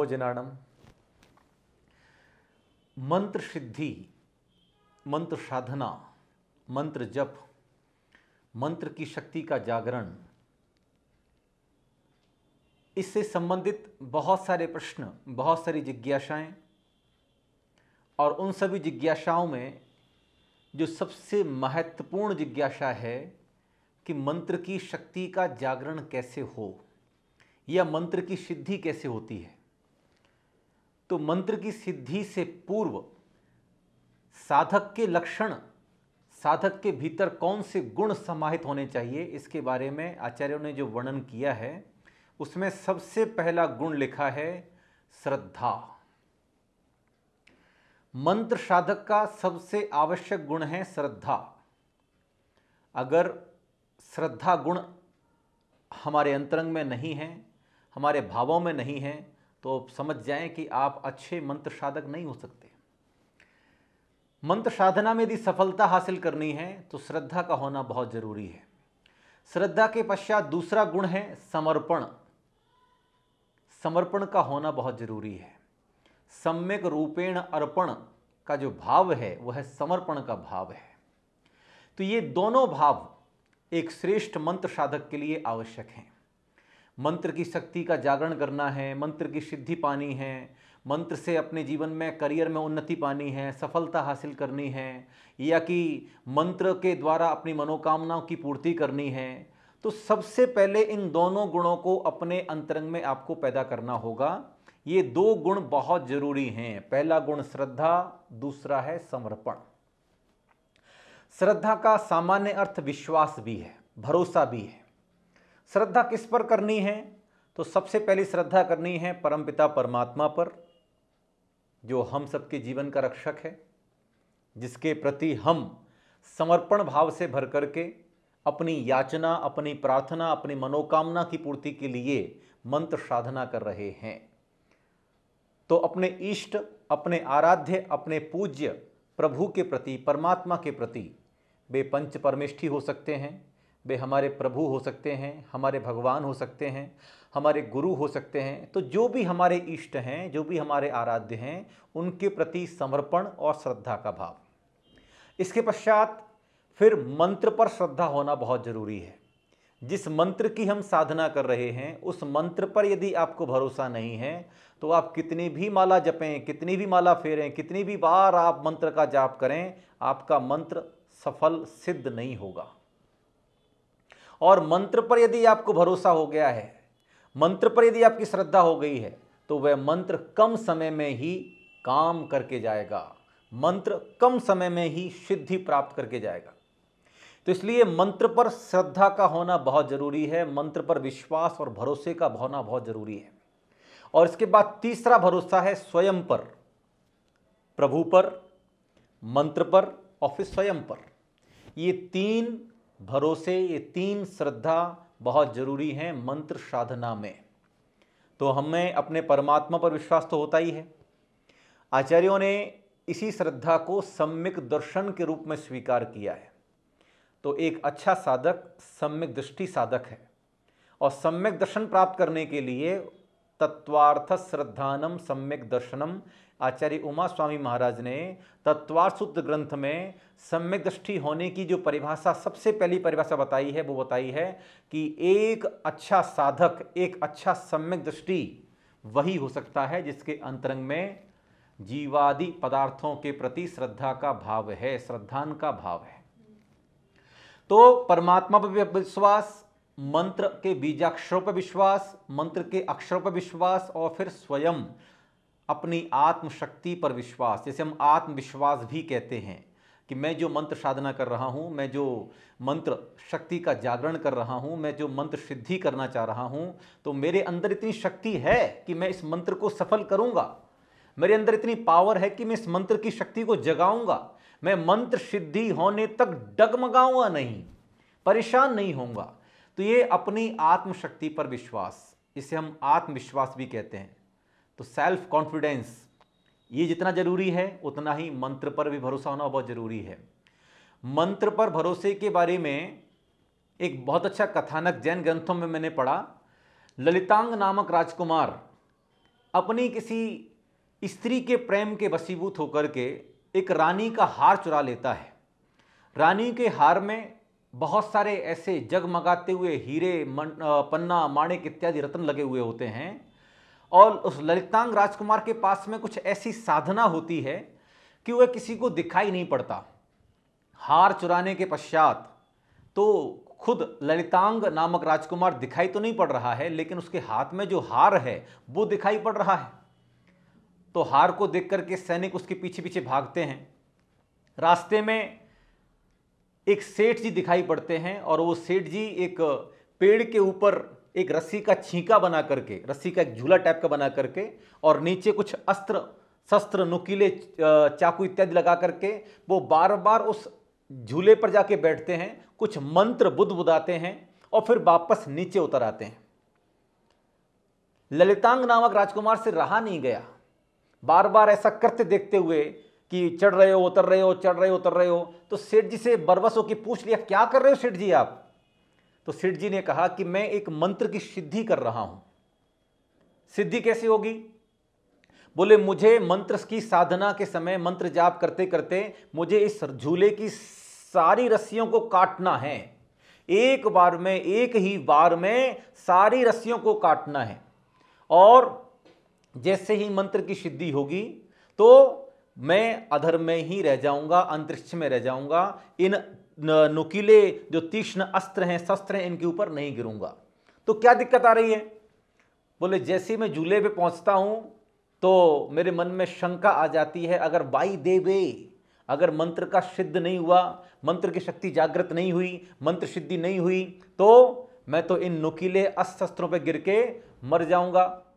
ब्रह्मोजनाणम मंत्र सिद्धि मंत्र साधना मंत्र जप मंत्र की शक्ति का जागरण इससे संबंधित बहुत सारे प्रश्न बहुत सारी जिज्ञासाएं और उन सभी जिज्ञासाओं में जो सबसे महत्वपूर्ण जिज्ञासा है कि मंत्र की शक्ति का जागरण कैसे हो या मंत्र की सिद्धि कैसे होती है तो मंत्र की सिद्धि से पूर्व साधक के लक्षण साधक के भीतर कौन से गुण समाहित होने चाहिए इसके बारे में आचार्यों ने जो वर्णन किया है उसमें सबसे पहला गुण लिखा है श्रद्धा मंत्र साधक का सबसे आवश्यक गुण है श्रद्धा अगर श्रद्धा गुण हमारे अंतरंग में नहीं है हमारे भावों में नहीं है तो समझ जाएं कि आप अच्छे मंत्र साधक नहीं हो सकते मंत्र साधना में यदि सफलता हासिल करनी है तो श्रद्धा का होना बहुत जरूरी है श्रद्धा के पश्चात दूसरा गुण है समर्पण समर्पण का होना बहुत जरूरी है सम्यक रूपेण अर्पण का जो भाव है वह है समर्पण का भाव है तो ये दोनों भाव एक श्रेष्ठ मंत्र साधक के लिए आवश्यक हैं मंत्र की शक्ति का जागरण करना है मंत्र की सिद्धि पानी है मंत्र से अपने जीवन में करियर में उन्नति पानी है सफलता हासिल करनी है या कि मंत्र के द्वारा अपनी मनोकामनाओं की पूर्ति करनी है तो सबसे पहले इन दोनों गुणों को अपने अंतरंग में आपको पैदा करना होगा ये दो गुण बहुत जरूरी हैं पहला गुण श्रद्धा दूसरा है समर्पण श्रद्धा का सामान्य अर्थ विश्वास भी है भरोसा भी है श्रद्धा किस पर करनी है तो सबसे पहली श्रद्धा करनी है परमपिता परमात्मा पर जो हम सबके जीवन का रक्षक है जिसके प्रति हम समर्पण भाव से भर करके अपनी याचना अपनी प्रार्थना अपनी मनोकामना की पूर्ति के लिए मंत्र साधना कर रहे हैं तो अपने इष्ट अपने आराध्य अपने पूज्य प्रभु के प्रति परमात्मा के प्रति वे पंच परमिष्ठी हो सकते हैं वे हमारे प्रभु हो सकते हैं हमारे भगवान हो सकते हैं हमारे गुरु हो सकते हैं तो जो भी हमारे इष्ट हैं जो भी हमारे आराध्य हैं उनके प्रति समर्पण और श्रद्धा का भाव इसके पश्चात फिर मंत्र पर श्रद्धा होना बहुत ज़रूरी है जिस मंत्र की हम साधना कर रहे हैं उस मंत्र पर यदि आपको भरोसा नहीं है तो आप कितनी भी माला जपें कितनी भी माला फेरें कितनी भी बार आप मंत्र का जाप करें आपका मंत्र सफल सिद्ध नहीं होगा और मंत्र पर यदि आपको भरोसा हो गया है मंत्र पर यदि आपकी श्रद्धा हो गई है तो वह मंत्र कम समय में ही काम करके जाएगा मंत्र कम समय में ही सिद्धि प्राप्त करके जाएगा तो इसलिए मंत्र पर श्रद्धा का होना बहुत ज़रूरी है मंत्र पर विश्वास और भरोसे का होना बहुत ज़रूरी है और इसके बाद तीसरा भरोसा है स्वयं पर प्रभु पर मंत्र पर और फिर स्वयं पर ये तीन भरोसे ये तीन श्रद्धा बहुत ज़रूरी हैं मंत्र साधना में तो हमें अपने परमात्मा पर विश्वास तो होता ही है आचार्यों ने इसी श्रद्धा को सम्यक दर्शन के रूप में स्वीकार किया है तो एक अच्छा साधक सम्यक दृष्टि साधक है और सम्यक दर्शन प्राप्त करने के लिए तत्वार्थ श्रद्धानम सम्यक दर्शनम आचार्य उमा स्वामी महाराज ने तत्वार्शुद्ध ग्रंथ में सम्यक दृष्टि होने की जो परिभाषा सबसे पहली परिभाषा बताई है वो बताई है कि एक अच्छा साधक एक अच्छा सम्यक दृष्टि वही हो सकता है जिसके अंतरंग में जीवादि पदार्थों के प्रति श्रद्धा का भाव है श्रद्धान का भाव है तो परमात्मा पर विश्वास मंत्र के बीजाक्षरों पर विश्वास मंत्र के अक्षरों पर विश्वास और फिर स्वयं अपनी आत्मशक्ति पर विश्वास जैसे हम आत्मविश्वास भी कहते हैं कि मैं जो मंत्र साधना कर रहा हूँ मैं जो मंत्र शक्ति का जागरण कर रहा हूँ मैं जो मंत्र सिद्धि करना चाह रहा हूँ तो मेरे अंदर इतनी शक्ति है कि मैं इस मंत्र को सफल करूँगा मेरे अंदर इतनी पावर है कि मैं इस मंत्र की शक्ति को जगाऊँगा मैं मंत्र सिद्धि होने तक डगमगाऊँगा नहीं परेशान नहीं होऊंगा तो ये अपनी आत्मशक्ति पर विश्वास इसे हम आत्मविश्वास भी कहते हैं तो सेल्फ कॉन्फिडेंस ये जितना ज़रूरी है उतना ही मंत्र पर भी भरोसा होना बहुत ज़रूरी है मंत्र पर भरोसे के बारे में एक बहुत अच्छा कथानक जैन ग्रंथों में मैंने पढ़ा ललितांग नामक राजकुमार अपनी किसी स्त्री के प्रेम के वसीभूत होकर के एक रानी का हार चुरा लेता है रानी के हार में बहुत सारे ऐसे जगमगाते हुए हीरे मन, पन्ना माणिक इत्यादि रत्न लगे हुए होते हैं और उस ललितांग राजकुमार के पास में कुछ ऐसी साधना होती है कि वह किसी को दिखाई नहीं पड़ता हार चुराने के पश्चात तो खुद ललितांग नामक राजकुमार दिखाई तो नहीं पड़ रहा है लेकिन उसके हाथ में जो हार है वो दिखाई पड़ रहा है तो हार को देख करके सैनिक उसके पीछे पीछे भागते हैं रास्ते में एक सेठ जी दिखाई पड़ते हैं और वो सेठ जी एक पेड़ के ऊपर एक रस्सी का छींका बना करके रस्सी का एक झूला टाइप का बना करके और नीचे कुछ अस्त्र शस्त्र नुकीले चाकू इत्यादि लगा करके वो बार बार उस झूले पर जाके बैठते हैं कुछ मंत्र बुद्ध बुदाते हैं और फिर वापस नीचे उतर आते हैं ललितांग नामक राजकुमार से रहा नहीं गया बार बार ऐसा करते देखते हुए कि चढ़ रहे हो उतर रहे हो चढ़ रहे हो उतर रहे हो तो सेठ जी से बरबस की पूछ लिया क्या कर रहे हो सेठ जी आप तो सेठ जी ने कहा कि मैं एक मंत्र की सिद्धि कर रहा हूं सिद्धि कैसे होगी बोले मुझे मंत्र की साधना के समय मंत्र जाप करते करते मुझे इस झूले की सारी रस्सियों को काटना है एक बार में एक ही बार में सारी रस्सियों को काटना है और जैसे ही मंत्र की सिद्धि होगी तो मैं अधर में ही रह जाऊंगा अंतरिक्ष में रह जाऊंगा इन नुकीले जो तीक्ष्ण अस्त्र हैं शस्त्र हैं इनके ऊपर नहीं गिरूंगा तो क्या दिक्कत आ रही है बोले जैसे मैं झूले पे पहुंचता हूं तो मेरे मन में शंका आ जाती है अगर बाई देवे अगर मंत्र का सिद्ध नहीं हुआ मंत्र की शक्ति जागृत नहीं हुई मंत्र सिद्धि नहीं हुई तो मैं तो इन नुकीले अस्त्रों पर गिर के मर जाऊंगा